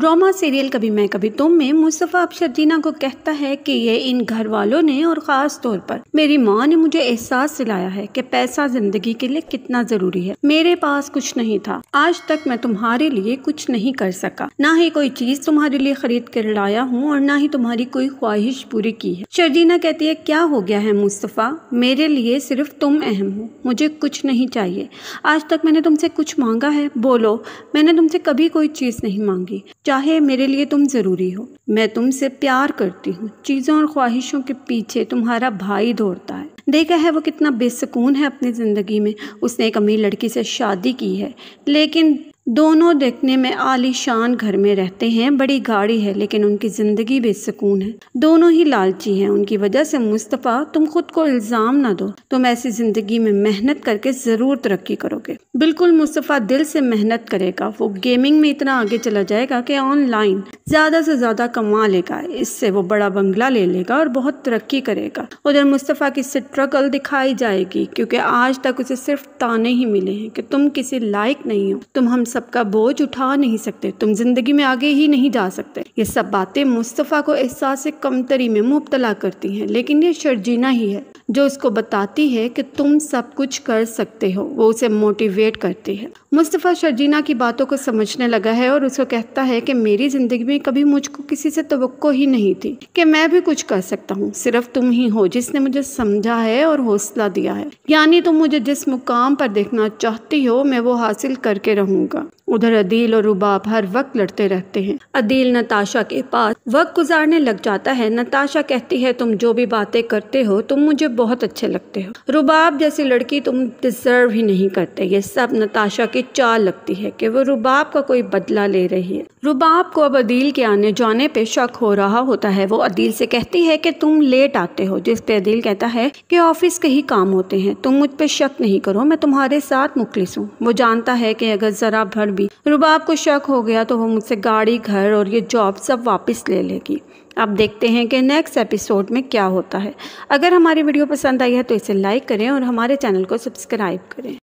drama serial कभी मैं कभी तुम में मुस्तफ़ा अब जीना को कहता है कि ये इन घर वालों ने और ख़ास तौर पर मेरी माँ ने मुझे एहसास दिलाया है कि पैसा जिंदगी के लिए कितना ज़रूरी है मेरे पास कुछ नहीं था आज तक मैं तुम्हारे लिए कुछ नहीं कर सका ना ही कोई चीज़ तुम्हारे लिए खरीद कर लाया हूँ और ना ही तुम्हारी कोई ख्वाहिश पूरी की है शर्जीना कहती है क्या हो गया है मुस्तफ़ा मेरे लिए सिर्फ तुम अहम हो मुझे कुछ नहीं चाहिए आज तक मैंने तुमसे कुछ मांगा है बोलो मैंने तुमसे कभी कोई चीज़ नहीं मांगी चाहे मेरे लिए तुम ज़रूरी हो मैं तुमसे प्यार करती हूँ चीज़ों और ख्वाहिशों के पीछे तुम्हारा भाई दौड़ता है देखा है वो कितना बेसकून है अपनी ज़िंदगी में उसने एक अमीर लड़की से शादी की है लेकिन दोनों देखने में आलीशान घर में रहते हैं बड़ी गाड़ी है लेकिन उनकी ज़िंदगी बेसकून है दोनों ही लालची हैं उनकी वजह से मुस्तफ़ा तुम खुद को इल्ज़ाम ना दो तुम ऐसी ज़िंदगी में मेहनत करके ज़रूर तरक्की करोगे बिल्कुल मुस्तफ़ा दिल से मेहनत करेगा वो गेमिंग में इतना आगे चला जाएगा कि ऑनलाइन ज़्यादा से ज़्यादा कमा लेगा इससे वो बड़ा बंगला ले लेगा और बहुत तरक्की करेगा उधर मुस्तफ़ा की स्ट्रगल दिखाई जाएगी क्योंकि आज तक उसे सिर्फ ताने ही मिले हैं कि तुम किसी लायक नहीं हो तुम हम सबका बोझ उठा नहीं सकते तुम जिंदगी में आगे ही नहीं जा सकते ये सब बातें मुस्तफ़ा को एहसास कमतरी में मुबतला करती हैं लेकिन ये शर्जीना ही है जो उसको बताती है कि तुम सब कुछ कर सकते हो वो उसे मोटिवेट करती है मुस्तफ़ा शर्जीना की बातों को समझने लगा है और उसको कहता है कि मेरी ज़िंदगी में कभी मुझको किसी से तो ही नहीं थी कि मैं भी कुछ कर सकता हूँ सिर्फ तुम ही हो जिसने मुझे समझा है और हौसला दिया है यानी तुम मुझे जिस मुकाम पर देखना चाहती हो मैं वो हासिल करके रहूँगा उधर अदील और रुबाब हर वक्त लड़ते रहते हैं अदील नताशा के पास वक्त गुजारने लग जाता है नताशा कहती है तुम जो भी बातें करते हो तुम मुझे बहुत अच्छे लगते हो रुबाब जैसी लड़की तुम डिजर्व ही नहीं करते ये सब नताशा की चाल लगती है कि वो रुबाब का कोई बदला ले रही है रुबाब को अब अदील के आने जाने पे शक हो रहा होता है वो अदील से कहती है कि तुम लेट आते हो जिस पे अदील कहता है कि ऑफिस के ही काम होते हैं तुम मुझ पर शक नहीं करो मैं तुम्हारे साथ मुखलिस हूँ वो जानता है कि अगर जरा घर भी रुबाब को शक हो गया तो वो मुझसे गाड़ी घर और ये जॉब सब वापस ले लेगी अब देखते हैं कि नेक्स्ट एपिसोड में क्या होता है अगर हमारी वीडियो पसंद आई है तो इसे लाइक करें और हमारे चैनल को सब्सक्राइब करें